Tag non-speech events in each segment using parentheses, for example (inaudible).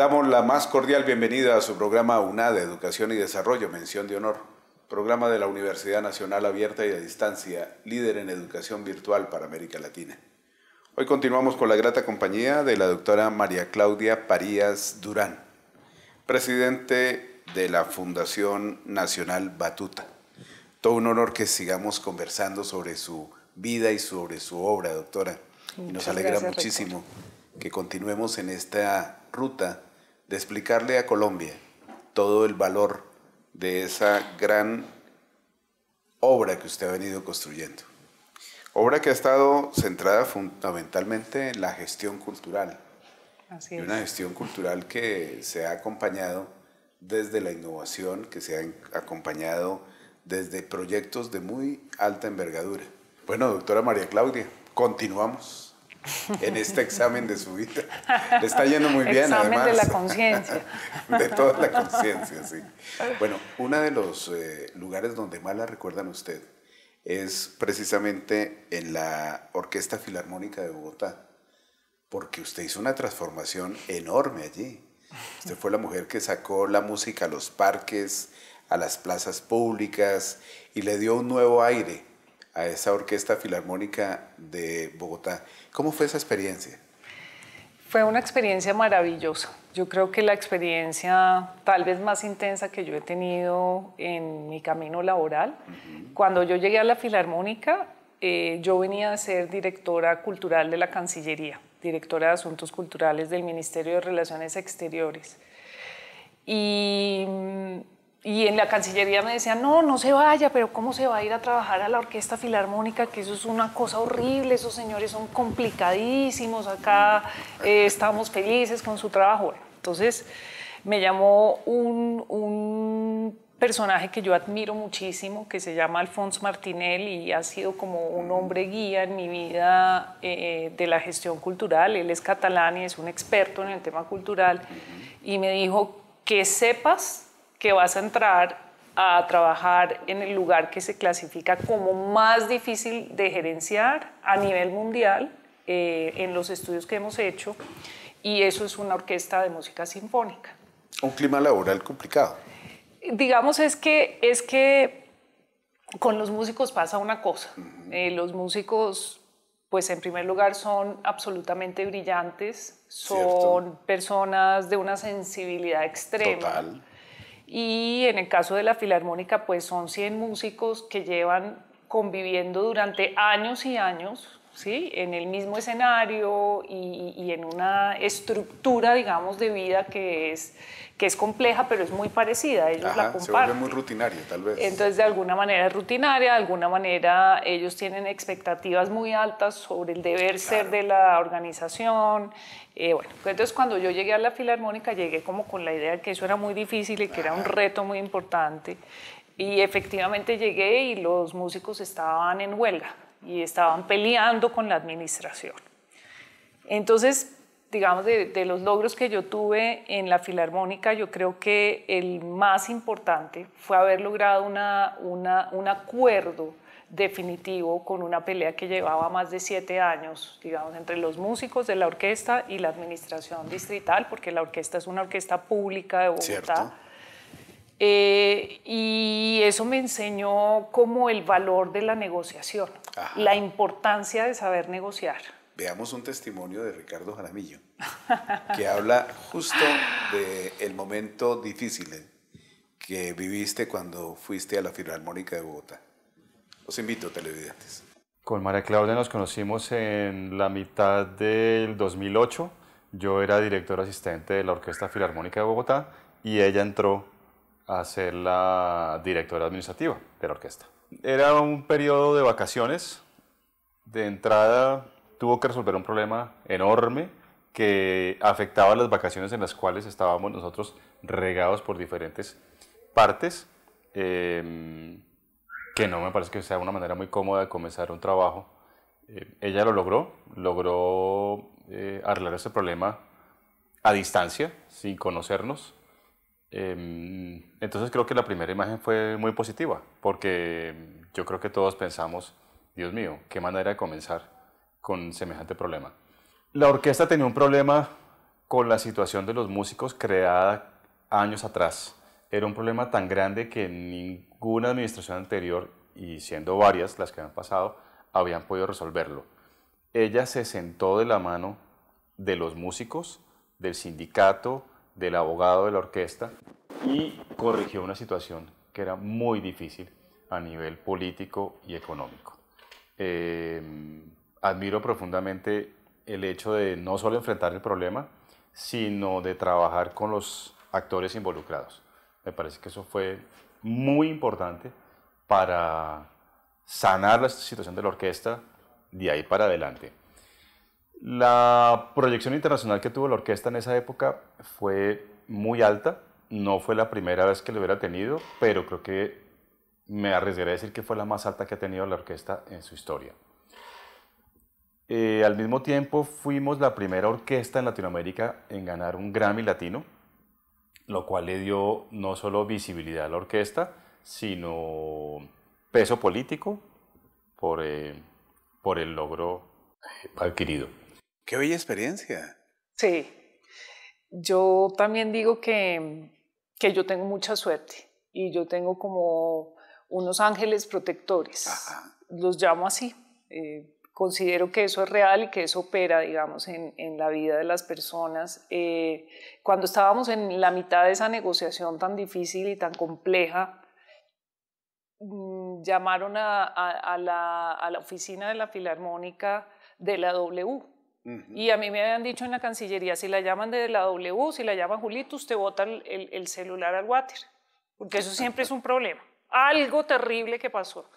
Damos la más cordial bienvenida a su programa UNA de Educación y Desarrollo, mención de honor, programa de la Universidad Nacional Abierta y a Distancia, líder en educación virtual para América Latina. Hoy continuamos con la grata compañía de la doctora María Claudia Parías Durán, presidente de la Fundación Nacional Batuta. Todo un honor que sigamos conversando sobre su vida y sobre su obra, doctora. y nos alegra muchísimo que continuemos en esta ruta de explicarle a Colombia todo el valor de esa gran obra que usted ha venido construyendo. Obra que ha estado centrada fundamentalmente en la gestión cultural. una gestión cultural que se ha acompañado desde la innovación, que se ha acompañado desde proyectos de muy alta envergadura. Bueno, doctora María Claudia, continuamos. (laughs) en este examen de su vida. Le está yendo muy bien, examen además. de la conciencia. (laughs) de toda la conciencia, sí. Bueno, uno de los eh, lugares donde más la recuerdan usted es precisamente en la Orquesta Filarmónica de Bogotá, porque usted hizo una transformación enorme allí. Usted fue la mujer que sacó la música a los parques, a las plazas públicas y le dio un nuevo aire a esa Orquesta Filarmónica de Bogotá. ¿Cómo fue esa experiencia? Fue una experiencia maravillosa. Yo creo que la experiencia tal vez más intensa que yo he tenido en mi camino laboral. Cuando yo llegué a la Filarmónica, eh, yo venía a ser directora cultural de la Cancillería, directora de Asuntos Culturales del Ministerio de Relaciones Exteriores. Y mm, y en la Cancillería me decían, no, no se vaya, pero ¿cómo se va a ir a trabajar a la Orquesta Filarmónica? Que eso es una cosa horrible, esos señores son complicadísimos, acá eh, estamos felices con su trabajo. entonces me llamó un, un, personaje que yo admiro muchísimo, que se llama Alfonso Martinel y ha sido como un hombre guía en mi vida eh, de la gestión cultural. Él es catalán y es un experto en el tema cultural y me dijo que sepas que vas a entrar a trabajar en el lugar que se clasifica como más difícil de gerenciar a nivel mundial eh, en los estudios que hemos hecho y eso es una orquesta de música sinfónica. Un clima laboral complicado. Digamos es que, es que con los músicos pasa una cosa. Eh, los músicos, pues en primer lugar, son absolutamente brillantes, son personas de una sensibilidad extrema. Total y en el caso de la Filarmónica, pues son 100 músicos que llevan conviviendo durante años y años en el mismo escenario y, en una estructura, digamos, de vida que es, que es compleja, pero es muy parecida. Ellos la Se vuelve muy rutinaria, tal vez. Entonces, de alguna manera es rutinaria, de alguna manera ellos tienen expectativas muy altas sobre el deber ser de la organización. Eh, bueno, pues entonces cuando yo llegué a la Filarmónica, llegué como con la idea de que eso era muy difícil y que era un reto muy importante. Y efectivamente llegué y los músicos estaban en huelga y estaban peleando con la administración. Entonces, digamos, de, los logros que yo tuve en la Filarmónica, yo creo que el más importante fue haber logrado una, una, un acuerdo definitivo con una pelea que llevaba más de siete años, digamos, entre los músicos de la orquesta y la administración distrital, porque la orquesta es una orquesta pública de Bogotá. Eh, y eso me enseñó como el valor de la negociación la importancia de saber negociar. Veamos un testimonio de Ricardo Jaramillo, que habla justo del momento difícil que viviste cuando fuiste a la Filarmónica de Bogotá. Los invito, televidentes. Con María Claudia nos conocimos en la mitad del 2008. Yo era director asistente de la Orquesta Filarmónica de Bogotá y ella entró a ser la directora administrativa de la orquesta era un periodo de vacaciones. De entrada tuvo que resolver un problema enorme que afectaba las vacaciones en las cuales estábamos nosotros regados por diferentes partes, em, que no me parece que sea una manera muy cómoda de comenzar un trabajo. Em, ella lo logró, logró eh, arreglar ese problema a distancia, sin conocernos, Em, entonces creo que la primera imagen fue muy positiva, porque em, yo creo que todos pensamos, Dios mío, qué manera de comenzar con semejante problema. La orquesta tenía un problema con la situación de los músicos creada años atrás. Era un problema tan grande que ninguna administración anterior, y siendo varias las que han pasado, habían podido resolverlo. Ella se sentó de la mano de los músicos, del sindicato, del abogado de la orquesta y corrigió una situación que era muy difícil a nivel político y económico. Eh, admiro profundamente el hecho de no solo enfrentar el problema, sino de trabajar con los actores involucrados. Me parece que eso fue muy importante para sanar la situación de la orquesta de ahí para adelante. La proyección internacional que tuvo la orquesta en esa época fue muy alta. No fue la primera vez que lo hubiera tenido, pero creo que me arriesgaré a decir que fue la más alta que ha tenido la orquesta en su historia. Eh, al mismo tiempo fuimos la primera orquesta en Latinoamérica en ganar un Grammy latino, lo cual le dio no solo visibilidad a la orquesta, sino peso político por eh, el logro eh, adquirido. Qué bella experiencia. Sí. Yo también digo que, yo tengo mucha suerte y yo tengo como unos ángeles protectores. Los llamo así. Eh, considero que eso es real y que eso opera, digamos, en, la vida de las personas. Eh, cuando estábamos en la mitad de esa negociación tan difícil y tan compleja, mm, llamaron la, a la oficina de la Filarmónica de la W y a mí me habían dicho en la Cancillería, si la llaman de la W, si la llaman Julito, usted bota el, celular al water, porque eso siempre es un problema. Algo terrible que pasó.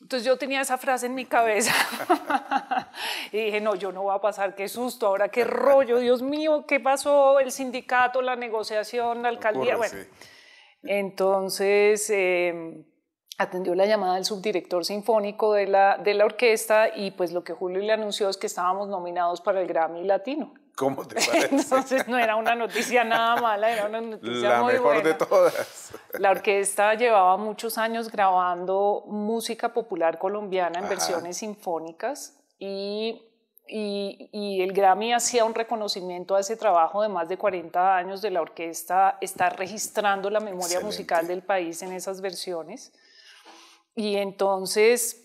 Entonces yo tenía esa frase en mi cabeza (laughs) y dije, no, yo no voy a pasar, qué susto, ahora qué rollo, Dios mío, qué pasó, el sindicato, la negociación, la alcaldía, bueno. Entonces, em, atendió la llamada del subdirector sinfónico de la, de la orquesta y pues lo que Julio le anunció es que estábamos nominados para el Grammy Latino. ¿Cómo te (laughs) parece? Entonces no era una noticia nada mala, era una noticia la mejor de todas. La orquesta llevaba muchos años grabando música popular colombiana en versiones sinfónicas y, y, el Grammy hacía un reconocimiento a ese trabajo de más de 40 años de la orquesta, estar registrando la memoria musical del país en esas versiones. Y entonces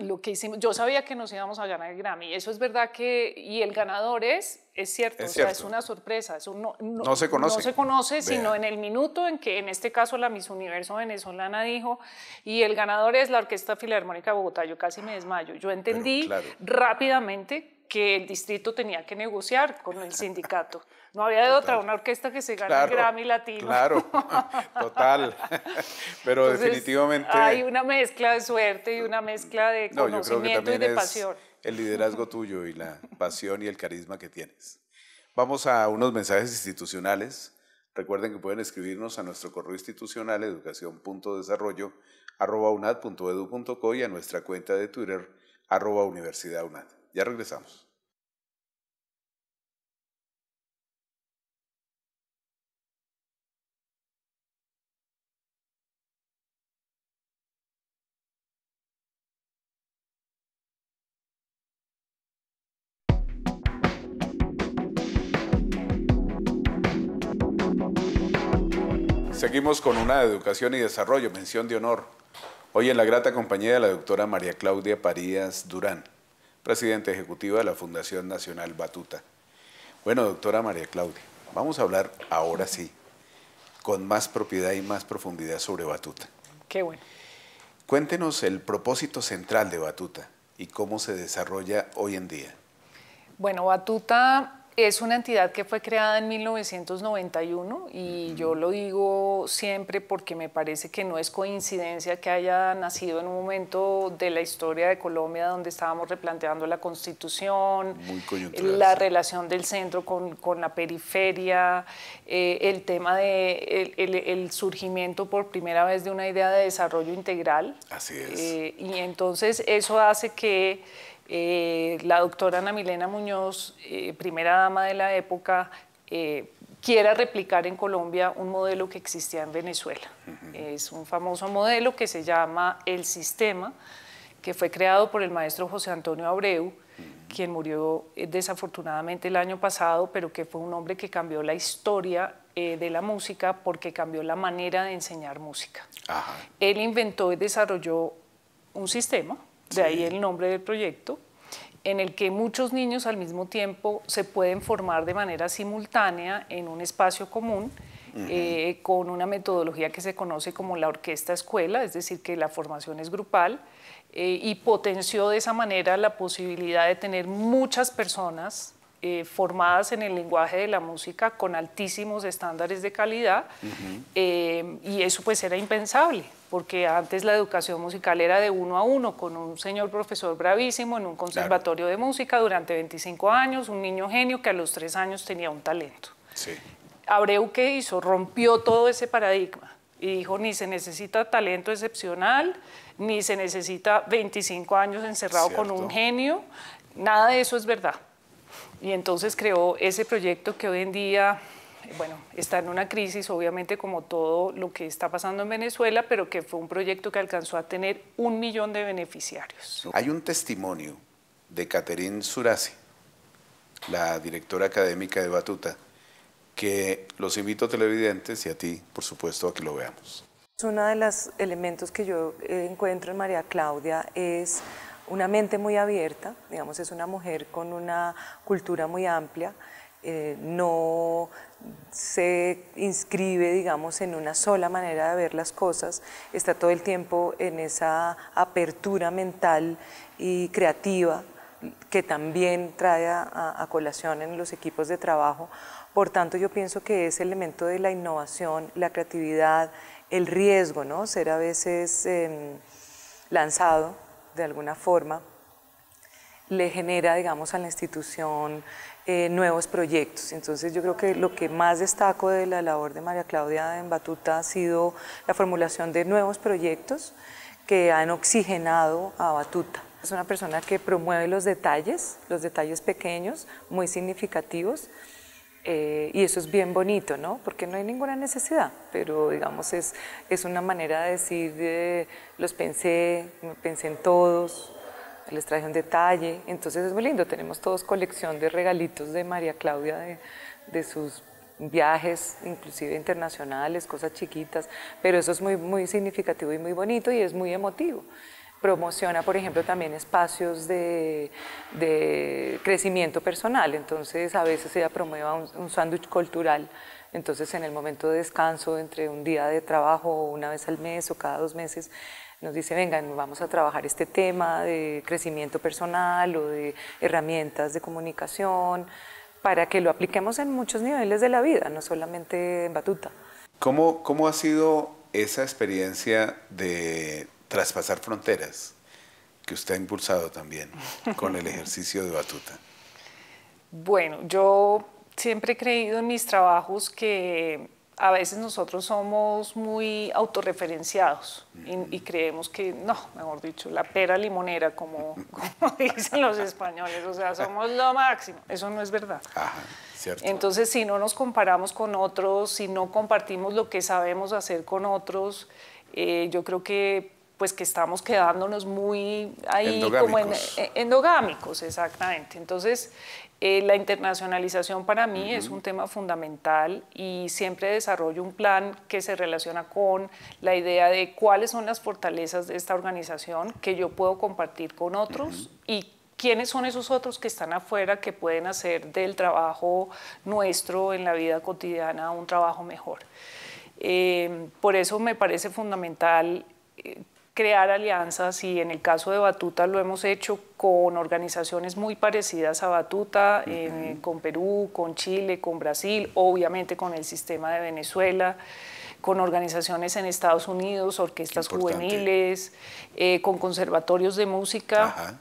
lo que hicimos, yo sabía que nos íbamos a ganar el Grammy, eso es verdad que, y el ganador es, es cierto, es, una sorpresa, eso no, se conoce, no se conoce sino en el minuto en que en este caso la Miss Universo venezolana dijo, y el ganador es la Orquesta Filarmónica de Bogotá, yo casi me desmayo, yo entendí rápidamente que el distrito tenía que negociar con el sindicato. No había de otra, una orquesta que se gana Grammy Latino. Claro, (laughs) total. Pero definitivamente. Hay una mezcla de suerte y una mezcla de conocimiento y de pasión. El liderazgo tuyo y la pasión y el carisma que tienes. Vamos a unos mensajes institucionales. Recuerden que pueden escribirnos a nuestro correo institucional educación.desarrollo.unad.edu.co y a nuestra cuenta de Twitter arroba universidad ya regresamos. Seguimos con una educación y desarrollo, mención de honor. Hoy en la grata compañía de la doctora María Claudia Parías Durán presidenta ejecutiva de la Fundación Nacional Batuta. Bueno, doctora María Claudia, vamos a hablar ahora sí, con más propiedad y más profundidad sobre Batuta. Qué bueno. Cuéntenos el propósito central de Batuta y cómo se desarrolla hoy en día. Bueno, Batuta es una entidad que fue creada en 1991 y yo lo digo siempre porque me parece que no es coincidencia que haya nacido en un momento de la historia de Colombia donde estábamos replanteando la constitución, la relación del centro con, la periferia, eh, el tema de el, surgimiento por primera vez de una idea de desarrollo integral. Así es. Eh, y entonces eso hace que eh, la doctora Ana Milena Muñoz, eh, primera dama de la época, eh, quiera replicar en Colombia un modelo que existía en Venezuela. Es un famoso modelo que se llama El Sistema, que fue creado por el maestro José Antonio Abreu, quien murió desafortunadamente el año pasado, pero que fue un hombre que cambió la historia de la música porque cambió la manera de enseñar música. Él inventó y desarrolló un sistema de ahí el nombre del proyecto, en el que muchos niños al mismo tiempo se pueden formar de manera simultánea en un espacio común. Eh, con una metodología que se conoce como la orquesta escuela, es decir, que la formación es grupal, eh, y potenció de esa manera la posibilidad de tener muchas personas eh, formadas en el lenguaje de la música con altísimos estándares de calidad eh, y eso pues era impensable porque antes la educación musical era de uno a uno con un señor profesor bravísimo en un conservatorio de música durante 25 años, un niño genio que a los tres años tenía un talento. Abreu que hizo? Rompió todo ese paradigma y dijo ni se necesita talento excepcional, ni se necesita 25 años encerrado con un genio, nada de eso es verdad y entonces creó ese proyecto que hoy en día eh, bueno, está en una crisis, obviamente, como todo lo que está pasando en Venezuela, pero que fue un proyecto que alcanzó a tener un millón de beneficiarios. Hay un testimonio de Caterín Surasi, la directora académica de Batuta, que los invito a televidentes y a ti, por supuesto, a que lo veamos. Uno de los elementos que yo encuentro en María Claudia es una mente muy abierta, digamos, es una mujer con una cultura muy amplia, eh, no se inscribe, digamos, en una sola manera de ver las cosas, está todo el tiempo en esa apertura mental y creativa que también trae a, colación en los equipos de trabajo. Por tanto, yo pienso que ese elemento de la innovación, la creatividad, el riesgo, ¿no? ser a veces em, lanzado, de alguna forma, le genera, digamos, a la institución eh, nuevos proyectos. Entonces yo creo que lo que más destaco de la labor de María Claudia en Batuta ha sido la formulación de nuevos proyectos que han oxigenado a Batuta. Es una persona que promueve los detalles, los detalles pequeños, muy significativos, eh, y eso es bien bonito, ¿no? Porque no hay ninguna necesidad, pero digamos es, es una manera de decir, eh, los pensé, pensé en todos, les traje un detalle, entonces es muy lindo, tenemos todos colección de regalitos de María Claudia, de, de sus viajes, inclusive internacionales, cosas chiquitas, pero eso es muy, muy significativo y muy bonito y es muy emotivo promociona, por ejemplo, también espacios de, crecimiento personal, entonces a veces ella promueva un, sándwich cultural, entonces en el momento de descanso, entre un día de trabajo, una vez al mes o cada dos meses, nos dice, vengan, vamos a trabajar este tema de crecimiento personal o de herramientas de comunicación, para que lo apliquemos en muchos niveles de la vida, no solamente en batuta. ¿Cómo, cómo ha sido esa experiencia de traspasar fronteras, que usted ha impulsado también con el ejercicio de batuta. Bueno, yo siempre he creído en mis trabajos que a veces nosotros somos muy autorreferenciados y, creemos que, no, mejor dicho, la pera limonera, (laughs) como, dicen los españoles, o sea, somos lo máximo. Eso no es verdad. Ajá, cierto. Entonces, si no nos comparamos con otros, si no compartimos lo que sabemos hacer con otros, eh, yo creo que pues que estamos quedándonos muy ahí como eh, endogámicos, exactamente. Entonces, eh, la internacionalización para mí es un tema fundamental y siempre desarrollo un plan que se relaciona con la idea de cuáles son las fortalezas de esta organización que yo puedo compartir con otros y quiénes son esos otros que están afuera que pueden hacer del trabajo nuestro en la vida cotidiana un trabajo mejor. Eh, por eso me parece fundamental crear alianzas y en el caso de Batuta lo hemos hecho con organizaciones muy parecidas a Batuta, eh, con Perú, con Chile, con Brasil, obviamente con el sistema de Venezuela con organizaciones en Estados Unidos, orquestas juveniles, eh, con conservatorios de música,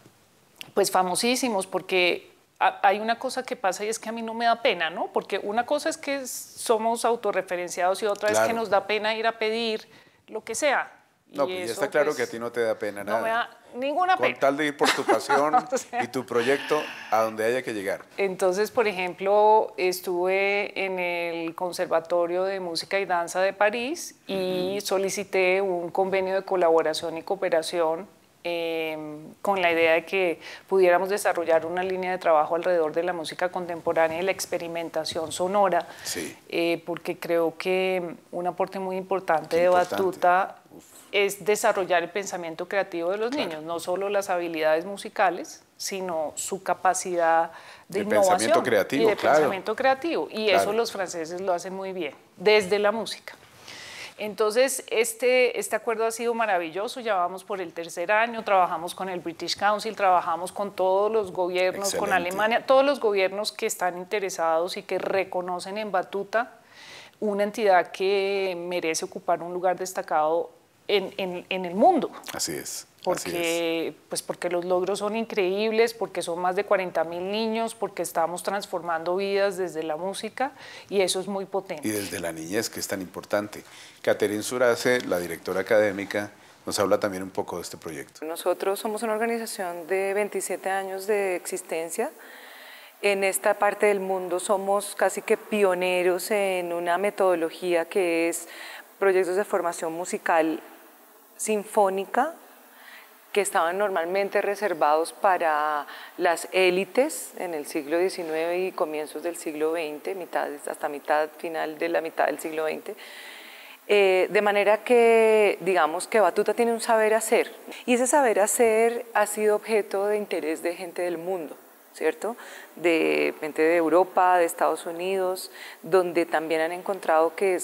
pues famosísimos, porque hay una cosa que pasa y es que a mí no me da pena, ¿no? Porque una cosa es que somos autorreferenciados y otra es que nos da pena ir a pedir lo que sea. No, pues, ya está claro que a pues, ti no te da pena nada. No me ninguna pena. Con tal de ir por tu pasión (laughs) y tu proyecto a donde haya que llegar. Entonces, por ejemplo, estuve en el Conservatorio de Música y Danza de París y solicité un convenio de colaboración y cooperación em, con la idea de que pudiéramos desarrollar una línea de trabajo alrededor de la música contemporánea y la experimentación sonora, sí. Eh, porque creo que un aporte muy importante. de Batuta es desarrollar el pensamiento creativo de los niños, no solo las habilidades musicales, sino su capacidad de innovación pensamiento creativo, y de pensamiento creativo. Y eso los franceses lo hacen muy bien, desde la música. Entonces, este, este acuerdo ha sido maravilloso, ya vamos por el tercer año, trabajamos con el British Council, trabajamos con todos los gobiernos, con Alemania, todos los gobiernos que están interesados y que reconocen en Batuta una entidad que merece ocupar un lugar destacado en, el mundo. Así es. Porque, pues porque los logros son increíbles, porque son más de 40 mil niños, porque estamos transformando vidas desde la música y eso es muy potente. Y desde la niñez, que es tan importante. Caterine Surace, la directora académica, nos habla también un poco de este proyecto. Nosotros somos una organización de 27 años de existencia. En esta parte del mundo somos casi que pioneros en una metodología que es proyectos de formación musical sinfónica que estaban normalmente reservados para las élites en el siglo XIX y comienzos del siglo XX, mitad, hasta mitad, final de la mitad del siglo XX. Eh, de manera que, digamos que Batuta tiene un saber hacer, y ese saber hacer ha sido objeto de interés de gente del mundo. ¿cierto? De gente de Europa, de Estados Unidos, donde también han encontrado que,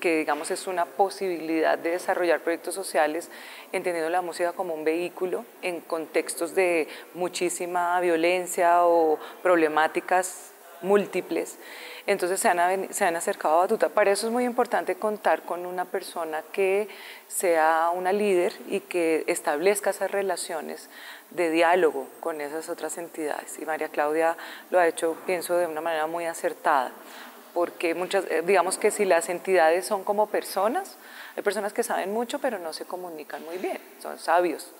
que digamos, es una posibilidad de desarrollar proyectos sociales, entendiendo la música como un vehículo en contextos de muchísima violencia o problemáticas múltiples. Entonces se han, acercado a Batuta. Para eso es muy importante contar con una persona que sea una líder y que establezca esas relaciones de diálogo con esas otras entidades. Y María Claudia lo ha hecho, pienso, de una manera muy acertada porque muchas, eh, digamos que si las entidades son como personas, hay personas que saben mucho pero no se comunican muy bien, son sabios,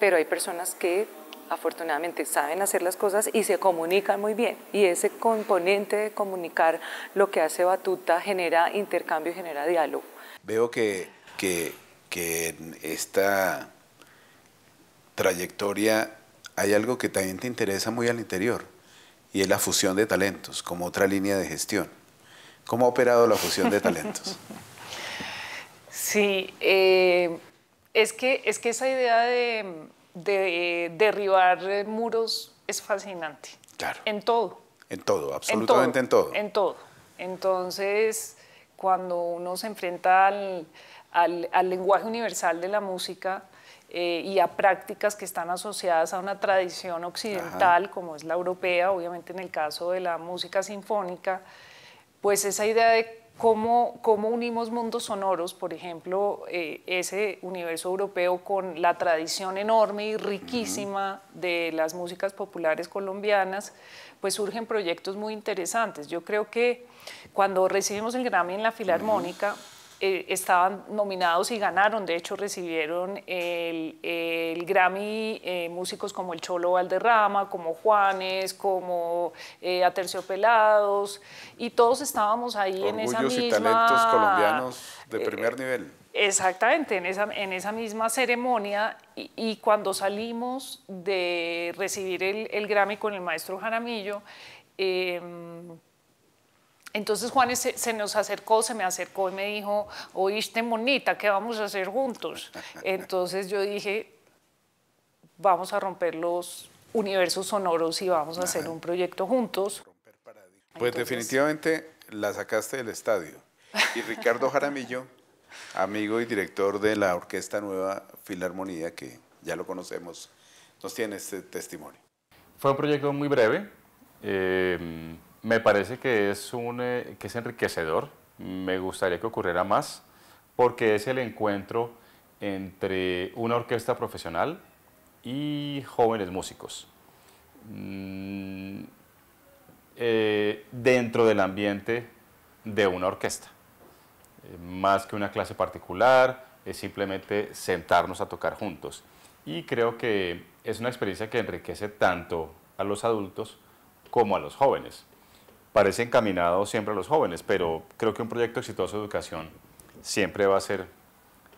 pero hay personas que afortunadamente saben hacer las cosas y se comunican muy bien. Y ese componente de comunicar lo que hace Batuta genera intercambio genera diálogo. Veo que, que, en esta trayectoria hay algo que también te interesa muy al interior y es la fusión de talentos como otra línea de gestión. ¿Cómo ha operado la fusión de talentos? (laughs) Sí, eh, es, que, es que esa idea de de eh, derribar eh, muros es fascinante. Claro. En todo. En todo, absolutamente en todo. En todo. Entonces, cuando uno se enfrenta al, lenguaje universal de la música, eh, y a prácticas que están asociadas a una tradición occidental, como es la europea, obviamente en el caso de la música sinfónica, pues esa idea de cómo, unimos mundos sonoros, por ejemplo, eh, ese universo europeo con la tradición enorme y riquísima de las músicas populares colombianas, pues surgen proyectos muy interesantes. Yo creo que cuando recibimos el Grammy en la Filarmónica, eh, estaban nominados y ganaron, de hecho recibieron el, Grammy eh, músicos como el Cholo Valderrama, como Juanes, como eh, Aterciopelados, y todos estábamos ahí en esa misma... y talentos colombianos de eh, primer nivel. Exactamente, en esa, misma ceremonia y, cuando salimos de recibir el, el, Grammy con el maestro Jaramillo, em, entonces Juan se, nos acercó, se me acercó y me dijo, oíste monita, ¿qué vamos a hacer juntos? (laughs) Entonces yo dije, vamos a romper los universos sonoros y vamos a hacer un proyecto juntos. Pues definitivamente la sacaste del estadio. Y Ricardo Jaramillo, (laughs) amigo y director de la Orquesta Nueva Filarmonía, que ya lo conocemos, nos tiene este testimonio. Fue un proyecto muy breve. Eh, me parece que es, un, eh, que es enriquecedor, me gustaría que ocurriera más, porque es el encuentro entre una orquesta profesional y jóvenes músicos. Mm, eh, dentro del ambiente de una orquesta. Eh, más que una clase particular, es simplemente sentarnos a tocar juntos. Y creo que es una experiencia que enriquece tanto a los adultos como a los jóvenes parece encaminado siempre a los jóvenes, pero creo que un proyecto exitoso de educación siempre va a ser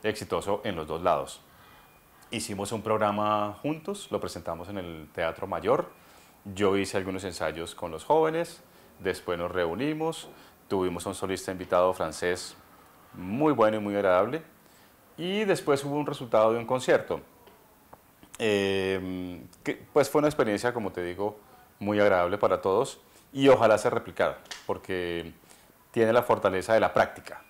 exitoso en los dos lados. Hicimos un programa juntos, lo presentamos en el Teatro Mayor, yo hice algunos ensayos con los jóvenes, después nos reunimos, tuvimos un solista invitado francés muy bueno y muy agradable, y después hubo un resultado de un concierto. Em, que, pues fue una experiencia, como te digo, muy agradable para todos y ojalá se replicado, porque tiene la fortaleza de la práctica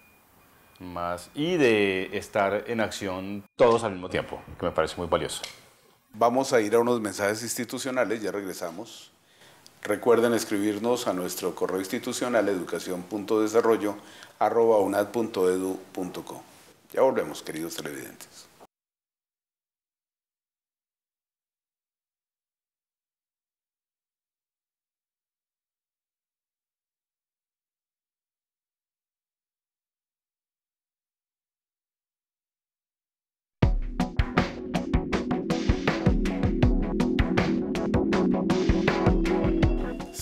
más y de estar en acción todos al mismo tiempo, que me parece muy valioso. Vamos a ir a unos mensajes institucionales, ya regresamos. Recuerden escribirnos a nuestro correo institucional educación.desarrollo.unad.edu.co. Ya volvemos, queridos televidentes.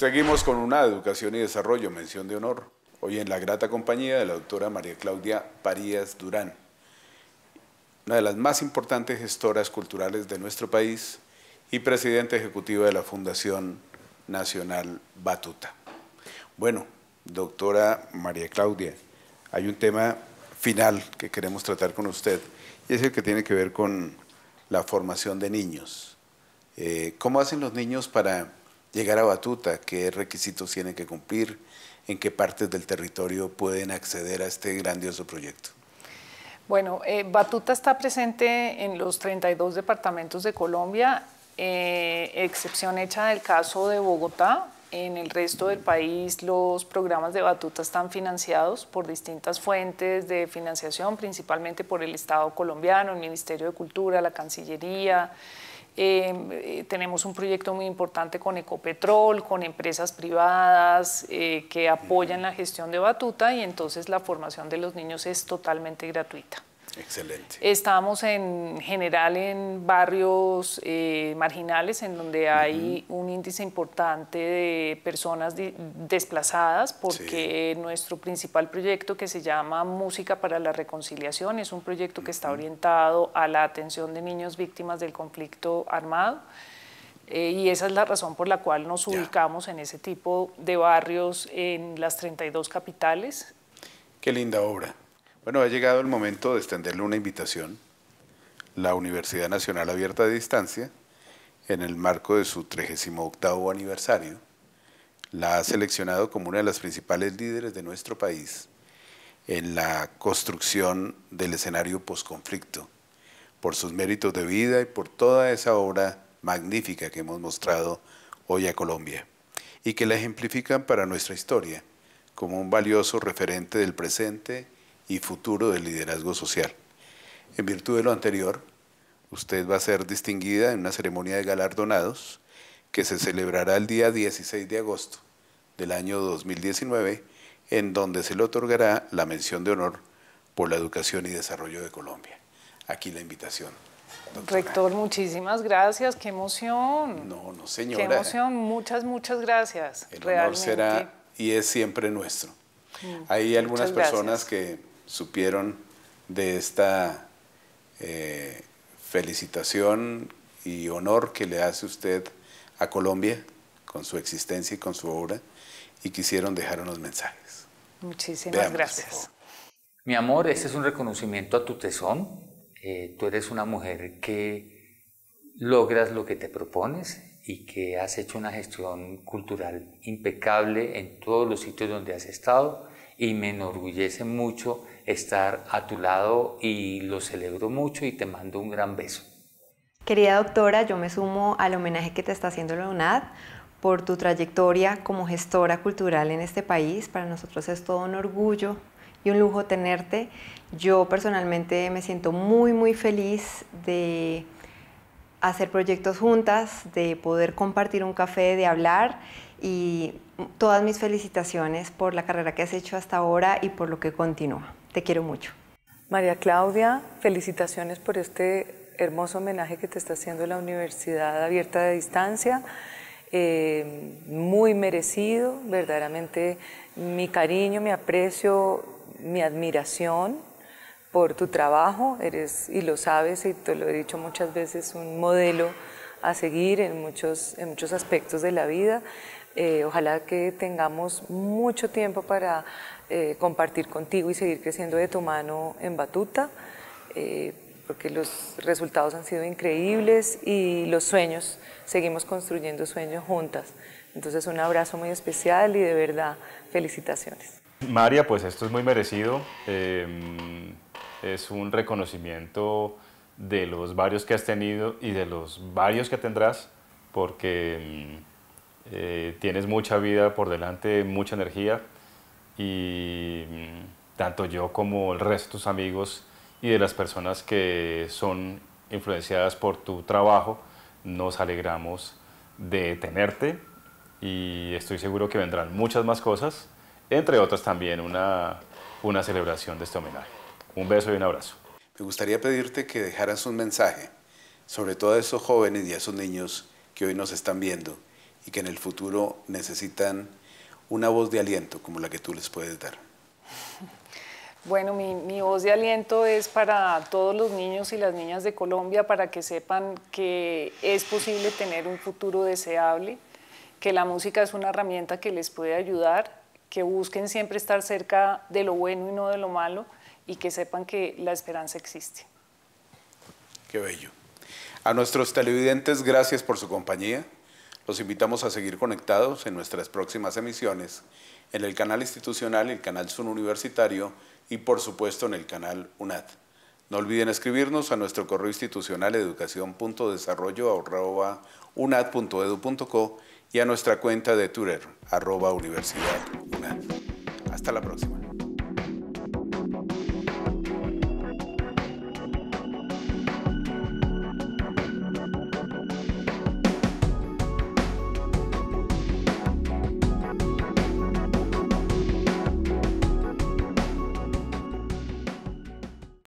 Seguimos con una educación y desarrollo, mención de honor, hoy en la grata compañía de la doctora María Claudia Parías Durán, una de las más importantes gestoras culturales de nuestro país y presidenta ejecutiva de la Fundación Nacional Batuta. Bueno, doctora María Claudia, hay un tema final que queremos tratar con usted y es el que tiene que ver con la formación de niños. Eh, ¿Cómo hacen los niños para llegar a Batuta, qué requisitos tienen que cumplir, en qué partes del territorio pueden acceder a este grandioso proyecto. Bueno, eh, Batuta está presente en los 32 departamentos de Colombia, eh, excepción hecha del caso de Bogotá. En el resto del país los programas de Batuta están financiados por distintas fuentes de financiación, principalmente por el Estado colombiano, el Ministerio de Cultura, la Cancillería, Em, eh, tenemos un proyecto muy importante con Ecopetrol, con empresas privadas eh, que apoyan la gestión de batuta y entonces la formación de los niños es totalmente gratuita. Excelente. Estamos en general en barrios eh, marginales, en donde hay un índice importante de personas desplazadas, porque nuestro principal proyecto que se llama Música para la Reconciliación es un proyecto que está orientado a la atención de niños víctimas del conflicto armado. Eh, y esa es la razón por la cual nos ubicamos en ese tipo de barrios en las 32 capitales. Qué linda obra. Bueno, ha llegado el momento de extenderle una invitación. La Universidad Nacional Abierta de Distancia, en el marco de su 38 aniversario, la ha seleccionado como una de las principales líderes de nuestro país en la construcción del escenario posconflicto, por sus méritos de vida y por toda esa obra magnífica que hemos mostrado hoy a Colombia, y que la ejemplifican para nuestra historia como un valioso referente del presente y futuro del liderazgo social. En virtud de lo anterior, usted va a ser distinguida en una ceremonia de galardonados que se celebrará el día 16 de agosto del año 2019, en donde se le otorgará la mención de honor por la educación y desarrollo de Colombia. Aquí la invitación. Rector, muchísimas gracias, qué emoción. No, no, señora. Qué emoción, muchas, muchas gracias. El honor será y es siempre nuestro. Mm. Hay algunas personas que supieron de esta eh, felicitación y honor que le hace usted a Colombia con su existencia y con su obra y quisieron dejar unos mensajes. Muchísimas gracias. Mi amor, este es un reconocimiento a tu tesón. Eh, tú eres una mujer que logras lo que te propones y que has hecho una gestión cultural impecable en todos los sitios donde has estado y me enorgullece mucho estar a tu lado y lo celebro mucho y te mando un gran beso. Querida doctora, yo me sumo al homenaje que te está haciendo la UNAD por tu trayectoria como gestora cultural en este país. Para nosotros es todo un orgullo y un lujo tenerte. Yo personalmente me siento muy, muy feliz de hacer proyectos juntas, de poder compartir un café, de hablar y todas mis felicitaciones por la carrera que has hecho hasta ahora y por lo que continúa. Te quiero mucho. María Claudia, felicitaciones por este hermoso homenaje que te está haciendo la Universidad Abierta de Distancia. Eh, muy merecido, verdaderamente mi cariño, mi aprecio, mi admiración por tu trabajo. Eres, y lo sabes, y te lo he dicho muchas veces, un modelo a seguir en muchos, en muchos aspectos de la vida. Eh, ojalá que tengamos mucho tiempo para eh, compartir contigo y seguir creciendo de tu mano en Batuta, eh, porque los resultados han sido increíbles y los sueños, seguimos construyendo sueños juntas. Entonces un abrazo muy especial y de verdad felicitaciones. María, pues esto es muy merecido, em, es un reconocimiento de los varios que has tenido y de los varios que tendrás, porque em, eh, tienes mucha vida por delante, mucha energía y mm, tanto yo como el resto de tus amigos y de las personas que son influenciadas por tu trabajo, nos alegramos de tenerte y estoy seguro que vendrán muchas más cosas, entre otras también una, una celebración de este homenaje. Un beso y un abrazo. Me gustaría pedirte que dejaras un mensaje, sobre todo a esos jóvenes y a esos niños que hoy nos están viendo, y que en el futuro necesitan una voz de aliento como la que tú les puedes dar? (laughs) Bueno, mi, voz de aliento es para todos los niños y las niñas de Colombia para que sepan que es posible tener un futuro deseable, que la música es una herramienta que les puede ayudar, que busquen siempre estar cerca de lo bueno y no de lo malo y que sepan que la esperanza existe. Qué bello. A nuestros televidentes, gracias por su compañía. Los invitamos a seguir conectados en nuestras próximas emisiones, en el canal institucional, el canal Sun Universitario y por supuesto en el canal UNAD. No olviden escribirnos a nuestro correo institucional educación.desarrollo.unad.edu.co y a nuestra cuenta de Twitter, arroba Hasta la próxima.